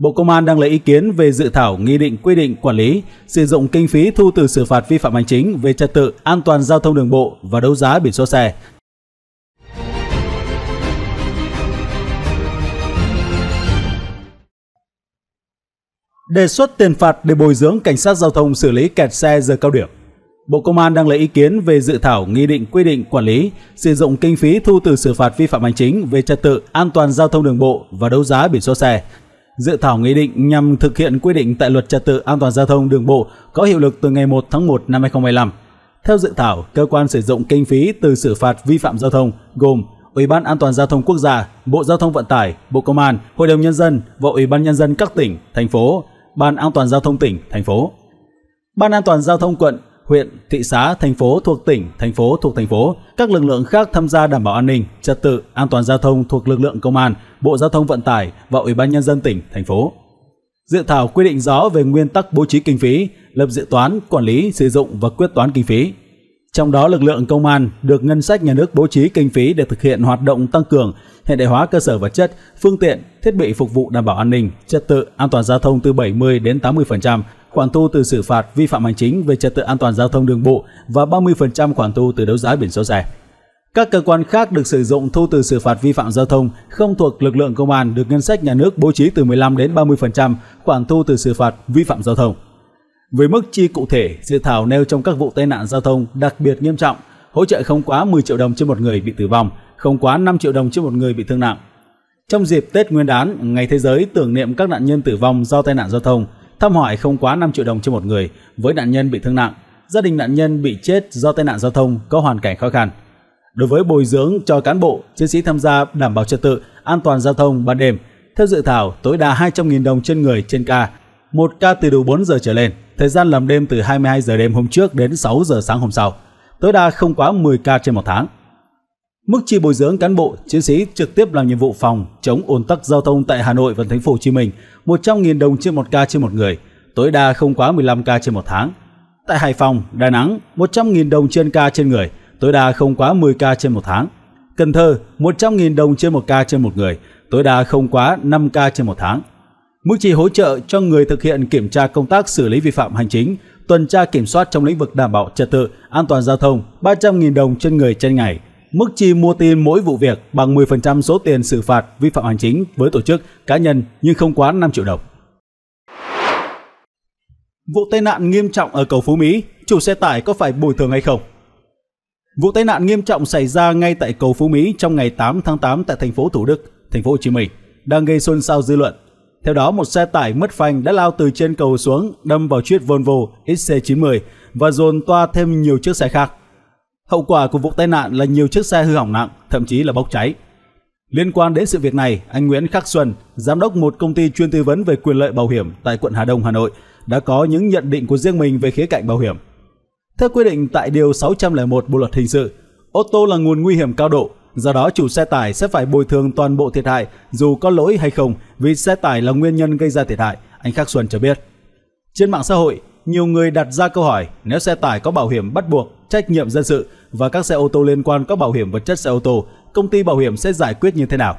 Bộ Công an đang lấy ý kiến về dự thảo nghị định quy định quản lý sử dụng kinh phí thu từ xử phạt vi phạm hành chính về trật tự an toàn giao thông đường bộ và đấu giá biển số xe. Đề xuất tiền phạt để bồi dưỡng cảnh sát giao thông xử lý kẹt xe giờ cao điểm. Bộ Công an đang lấy ý kiến về dự thảo nghị định quy định quản lý sử dụng kinh phí thu từ xử phạt vi phạm hành chính về trật tự an toàn giao thông đường bộ và đấu giá biển số xe Dự thảo nghị định nhằm thực hiện quy định tại Luật Trật tự An toàn giao thông đường bộ có hiệu lực từ ngày 1 tháng 1 năm 2025. Theo dự thảo, cơ quan sử dụng kinh phí từ xử phạt vi phạm giao thông gồm Ủy ban An toàn giao thông quốc gia, Bộ Giao thông Vận tải, Bộ Công an, Hội đồng nhân dân và Ủy ban nhân dân các tỉnh, thành phố, Ban An toàn giao thông tỉnh, thành phố. Ban An toàn giao thông quận huyện, thị xã, thành phố thuộc tỉnh, thành phố thuộc thành phố, các lực lượng khác tham gia đảm bảo an ninh, trật tự, an toàn giao thông thuộc lực lượng công an, Bộ Giao thông Vận tải và Ủy ban nhân dân tỉnh, thành phố. Dự thảo quy định rõ về nguyên tắc bố trí kinh phí, lập dự toán, quản lý, sử dụng và quyết toán kinh phí. Trong đó lực lượng công an được ngân sách nhà nước bố trí kinh phí để thực hiện hoạt động tăng cường hiện đại hóa cơ sở vật chất, phương tiện, thiết bị phục vụ đảm bảo an ninh, trật tự, an toàn giao thông từ 70 đến 80%, khoản thu từ xử phạt vi phạm hành chính về trật tự an toàn giao thông đường bộ và 30% khoản thu từ đấu giá biển số xe. Các cơ quan khác được sử dụng thu từ xử phạt vi phạm giao thông không thuộc lực lượng công an được ngân sách nhà nước bố trí từ 15 đến 30% khoản thu từ xử phạt vi phạm giao thông. Với mức chi cụ thể, dự thảo nêu trong các vụ tai nạn giao thông đặc biệt nghiêm trọng, hỗ trợ không quá 10 triệu đồng trên một người bị tử vong, không quá 5 triệu đồng trên một người bị thương nặng. Trong dịp Tết Nguyên đán, ngày thế giới tưởng niệm các nạn nhân tử vong do tai nạn giao thông – thăm hỏi không quá 5 triệu đồng cho một người với nạn nhân bị thương nặng, gia đình nạn nhân bị chết do tai nạn giao thông có hoàn cảnh khó khăn. Đối với bồi dưỡng cho cán bộ, chiến sĩ tham gia đảm bảo trật tự, an toàn giao thông ban đêm, theo dự thảo tối đa 200.000 đồng trên người trên ca, một ca từ đủ 4 giờ trở lên, thời gian làm đêm từ 22 giờ đêm hôm trước đến 6 giờ sáng hôm sau, tối đa không quá 10 ca trên một tháng. Mức chi bồi dưỡng cán bộ, chiến sĩ trực tiếp làm nhiệm vụ phòng chống ồn tắc giao thông tại Hà Nội và thành phố Hồ Chí Minh 100.000 đồng trên 1 ca trên một người, tối đa không quá 15 ca trên một tháng. Tại Hải Phòng, Đà Nẵng, 100.000 đồng trên ca trên người, tối đa không quá 10 ca trên một tháng. Cần Thơ, 100.000 đồng trên một ca trên một người, tối đa không quá 5 ca trên một tháng. Mức chi hỗ trợ cho người thực hiện kiểm tra công tác xử lý vi phạm hành chính, tuần tra kiểm soát trong lĩnh vực đảm bảo trật tự, an toàn giao thông 300.000 đồng trên người trên ngày, mức chi mua tin mỗi vụ việc bằng 10% số tiền xử phạt vi phạm hành chính với tổ chức cá nhân nhưng không quá 5 triệu đồng. Vụ tai nạn nghiêm trọng ở cầu Phú Mỹ, chủ xe tải có phải bồi thường hay không? Vụ tai nạn nghiêm trọng xảy ra ngay tại cầu Phú Mỹ trong ngày 8 tháng 8 tại thành phố Thủ Đức, thành phố Hồ Chí Minh đang gây xôn xao dư luận. Theo đó, một xe tải mất phanh đã lao từ trên cầu xuống, đâm vào chiếc Volvo XC90 và dồn toa thêm nhiều chiếc xe khác. Hậu quả của vụ tai nạn là nhiều chiếc xe hư hỏng nặng, thậm chí là bốc cháy. Liên quan đến sự việc này, anh Nguyễn Khắc Xuân, giám đốc một công ty chuyên tư vấn về quyền lợi bảo hiểm tại quận Hà Đông, Hà Nội, đã có những nhận định của riêng mình về khía cạnh bảo hiểm. Theo quy định tại điều 601 Bộ luật hình sự, ô tô là nguồn nguy hiểm cao độ, do đó chủ xe tải sẽ phải bồi thường toàn bộ thiệt hại dù có lỗi hay không, vì xe tải là nguyên nhân gây ra thiệt hại, anh Khắc Xuân cho biết. Trên mạng xã hội, nhiều người đặt ra câu hỏi nếu xe tải có bảo hiểm bắt buộc, trách nhiệm dân sự và các xe ô tô liên quan có bảo hiểm vật chất xe ô tô, công ty bảo hiểm sẽ giải quyết như thế nào?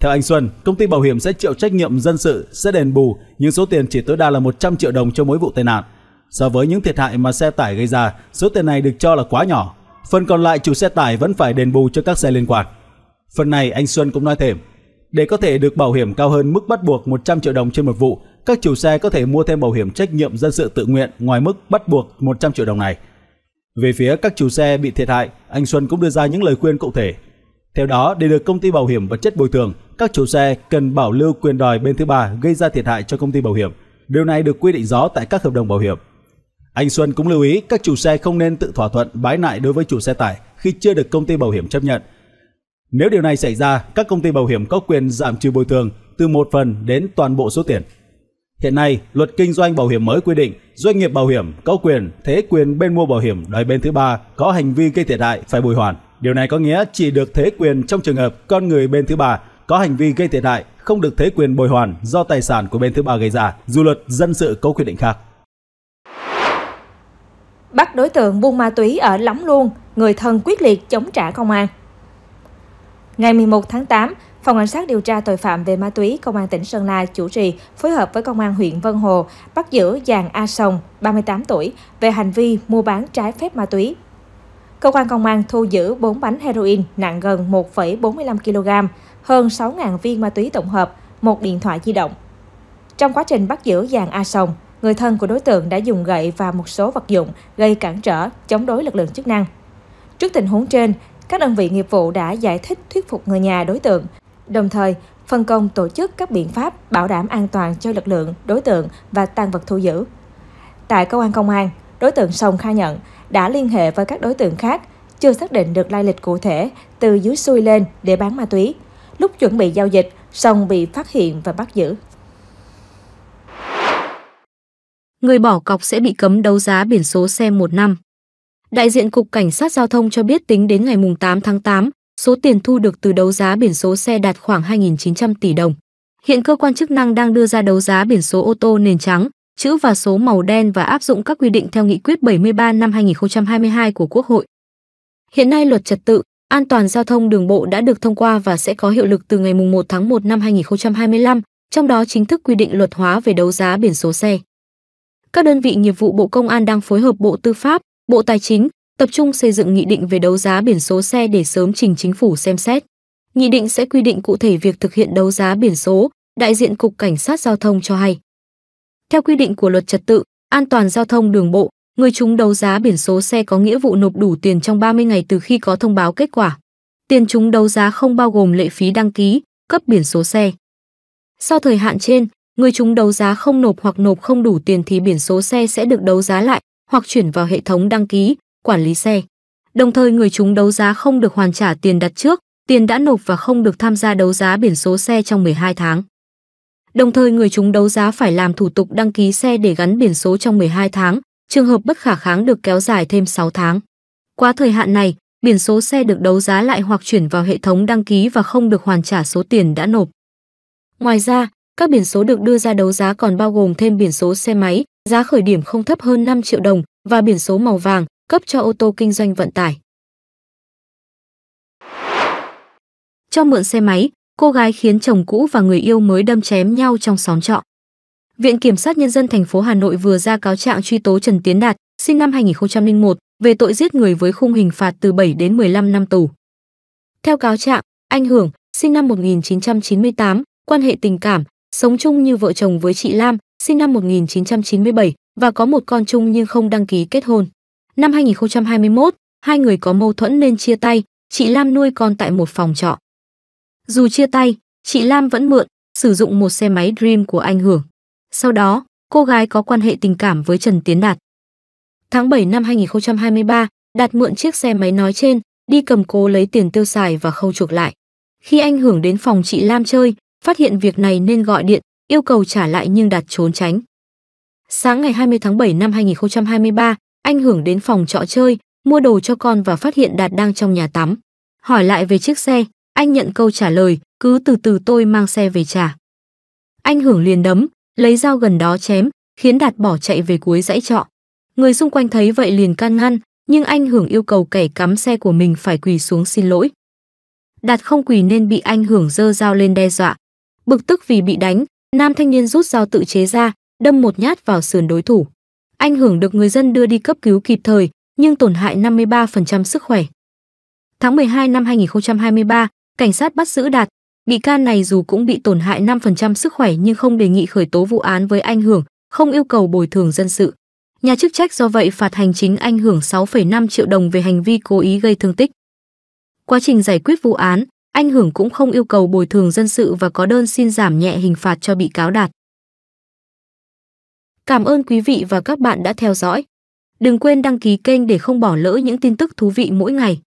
Theo anh Xuân, công ty bảo hiểm sẽ chịu trách nhiệm dân sự, sẽ đền bù, nhưng số tiền chỉ tối đa là 100 triệu đồng cho mỗi vụ tai nạn. So với những thiệt hại mà xe tải gây ra, số tiền này được cho là quá nhỏ. Phần còn lại chủ xe tải vẫn phải đền bù cho các xe liên quan. Phần này anh Xuân cũng nói thêm, để có thể được bảo hiểm cao hơn mức bắt buộc 100 triệu đồng trên một vụ, các chủ xe có thể mua thêm bảo hiểm trách nhiệm dân sự tự nguyện ngoài mức bắt buộc 100 triệu đồng này. Về phía các chủ xe bị thiệt hại, anh Xuân cũng đưa ra những lời khuyên cụ thể. Theo đó, để được công ty bảo hiểm vật chất bồi thường, các chủ xe cần bảo lưu quyền đòi bên thứ ba gây ra thiệt hại cho công ty bảo hiểm. Điều này được quy định rõ tại các hợp đồng bảo hiểm. Anh Xuân cũng lưu ý các chủ xe không nên tự thỏa thuận bái nại đối với chủ xe tải khi chưa được công ty bảo hiểm chấp nhận. Nếu điều này xảy ra, các công ty bảo hiểm có quyền giảm trừ bồi thường từ một phần đến toàn bộ số tiền. Hiện nay, luật kinh doanh bảo hiểm mới quy định doanh nghiệp bảo hiểm có quyền thế quyền bên mua bảo hiểm đòi bên thứ ba có hành vi gây thiệt hại phải bồi hoàn. Điều này có nghĩa chỉ được thế quyền trong trường hợp con người bên thứ ba có hành vi gây thiệt hại không được thế quyền bồi hoàn do tài sản của bên thứ ba gây ra, dù luật dân sự có quy định khác. Bắt đối tượng buôn ma túy ở Lóng luôn, người thân quyết liệt chống trả công an. Ngày 11 tháng 8, Phòng Cảnh sát điều tra tội phạm về ma túy Công an tỉnh Sơn La chủ trì phối hợp với Công an huyện Vân Hồ bắt giữ Giàng A Sồng, 38 tuổi, về hành vi mua bán trái phép ma túy. Cơ quan công an thu giữ 4 bánh heroin nặng gần 1,45 kg, hơn 6.000 viên ma túy tổng hợp, một điện thoại di động. Trong quá trình bắt giữ Giàng A Sồng, người thân của đối tượng đã dùng gậy và một số vật dụng gây cản trở, chống đối lực lượng chức năng. Trước tình huống trên, các đơn vị nghiệp vụ đã giải thích thuyết phục người nhà đối tượng Đồng thời, phân công tổ chức các biện pháp bảo đảm an toàn cho lực lượng, đối tượng và tăng vật thu giữ. Tại cơ quan công an, đối tượng Sông khai nhận đã liên hệ với các đối tượng khác, chưa xác định được lai lịch cụ thể từ dưới xuôi lên để bán ma túy. Lúc chuẩn bị giao dịch, Sông bị phát hiện và bắt giữ. Người bỏ cọc sẽ bị cấm đấu giá biển số xe một năm. Đại diện Cục Cảnh sát Giao thông cho biết tính đến ngày 8 tháng 8, số tiền thu được từ đấu giá biển số xe đạt khoảng 2.900 tỷ đồng. Hiện cơ quan chức năng đang đưa ra đấu giá biển số ô tô nền trắng, chữ và số màu đen và áp dụng các quy định theo nghị quyết 73 năm 2022 của Quốc hội. Hiện nay luật trật tự, an toàn giao thông đường bộ đã được thông qua và sẽ có hiệu lực từ ngày 1 tháng 1 năm 2025, trong đó chính thức quy định luật hóa về đấu giá biển số xe. Các đơn vị nghiệp vụ Bộ Công an đang phối hợp Bộ Tư pháp, Bộ Tài chính, tập trung xây dựng nghị định về đấu giá biển số xe để sớm trình chính phủ xem xét. Nghị định sẽ quy định cụ thể việc thực hiện đấu giá biển số, đại diện Cục Cảnh sát Giao thông cho hay. Theo quy định của luật trật tự, an toàn giao thông đường bộ, người chúng đấu giá biển số xe có nghĩa vụ nộp đủ tiền trong 30 ngày từ khi có thông báo kết quả. Tiền chúng đấu giá không bao gồm lệ phí đăng ký, cấp biển số xe. Sau thời hạn trên, người chúng đấu giá không nộp hoặc nộp không đủ tiền thì biển số xe sẽ được đấu giá lại hoặc chuyển vào hệ thống đăng ký, quản lý xe. Đồng thời người chúng đấu giá không được hoàn trả tiền đặt trước, tiền đã nộp và không được tham gia đấu giá biển số xe trong 12 tháng. Đồng thời người chúng đấu giá phải làm thủ tục đăng ký xe để gắn biển số trong 12 tháng, trường hợp bất khả kháng được kéo dài thêm 6 tháng. Qua thời hạn này, biển số xe được đấu giá lại hoặc chuyển vào hệ thống đăng ký và không được hoàn trả số tiền đã nộp. Ngoài ra, các biển số được đưa ra đấu giá còn bao gồm thêm biển số xe máy, giá khởi điểm không thấp hơn 5 triệu đồng và biển số màu vàng, cấp cho ô tô kinh doanh vận tải. Cho mượn xe máy, cô gái khiến chồng cũ và người yêu mới đâm chém nhau trong xóm trọ. Viện Kiểm sát Nhân dân thành phố Hà Nội vừa ra cáo trạng truy tố Trần Tiến Đạt, sinh năm 2001, về tội giết người với khung hình phạt từ 7 đến 15 năm tù. Theo cáo trạng, anh Hưởng, sinh năm 1998, quan hệ tình cảm, sống chung như vợ chồng với chị Lam, sinh năm 1997 và có một con chung nhưng không đăng ký kết hôn. Năm 2021, hai người có mâu thuẫn nên chia tay, chị Lam nuôi con tại một phòng trọ. Dù chia tay, chị Lam vẫn mượn, sử dụng một xe máy Dream của anh Hưởng. Sau đó, cô gái có quan hệ tình cảm với Trần Tiến Đạt. Tháng 7 năm 2023, Đạt mượn chiếc xe máy nói trên, đi cầm cố lấy tiền tiêu xài và khâu chuộc lại. Khi anh Hưởng đến phòng chị Lam chơi, phát hiện việc này nên gọi điện, yêu cầu trả lại nhưng Đạt trốn tránh. Sáng ngày 20 tháng 7 năm 2023, anh hưởng đến phòng trọ chơi, mua đồ cho con và phát hiện Đạt đang trong nhà tắm. Hỏi lại về chiếc xe, anh nhận câu trả lời, cứ từ từ tôi mang xe về trả. Anh hưởng liền đấm, lấy dao gần đó chém, khiến Đạt bỏ chạy về cuối dãy trọ. Người xung quanh thấy vậy liền can ngăn, nhưng anh hưởng yêu cầu kẻ cắm xe của mình phải quỳ xuống xin lỗi. Đạt không quỳ nên bị anh hưởng dơ dao lên đe dọa. Bực tức vì bị đánh, nam thanh niên rút dao tự chế ra, đâm một nhát vào sườn đối thủ anh hưởng được người dân đưa đi cấp cứu kịp thời, nhưng tổn hại 53% sức khỏe. Tháng 12 năm 2023, cảnh sát bắt giữ Đạt. Bị can này dù cũng bị tổn hại 5% sức khỏe nhưng không đề nghị khởi tố vụ án với anh Hưởng, không yêu cầu bồi thường dân sự. Nhà chức trách do vậy phạt hành chính anh Hưởng 6,5 triệu đồng về hành vi cố ý gây thương tích. Quá trình giải quyết vụ án, anh Hưởng cũng không yêu cầu bồi thường dân sự và có đơn xin giảm nhẹ hình phạt cho bị cáo Đạt. Cảm ơn quý vị và các bạn đã theo dõi. Đừng quên đăng ký kênh để không bỏ lỡ những tin tức thú vị mỗi ngày.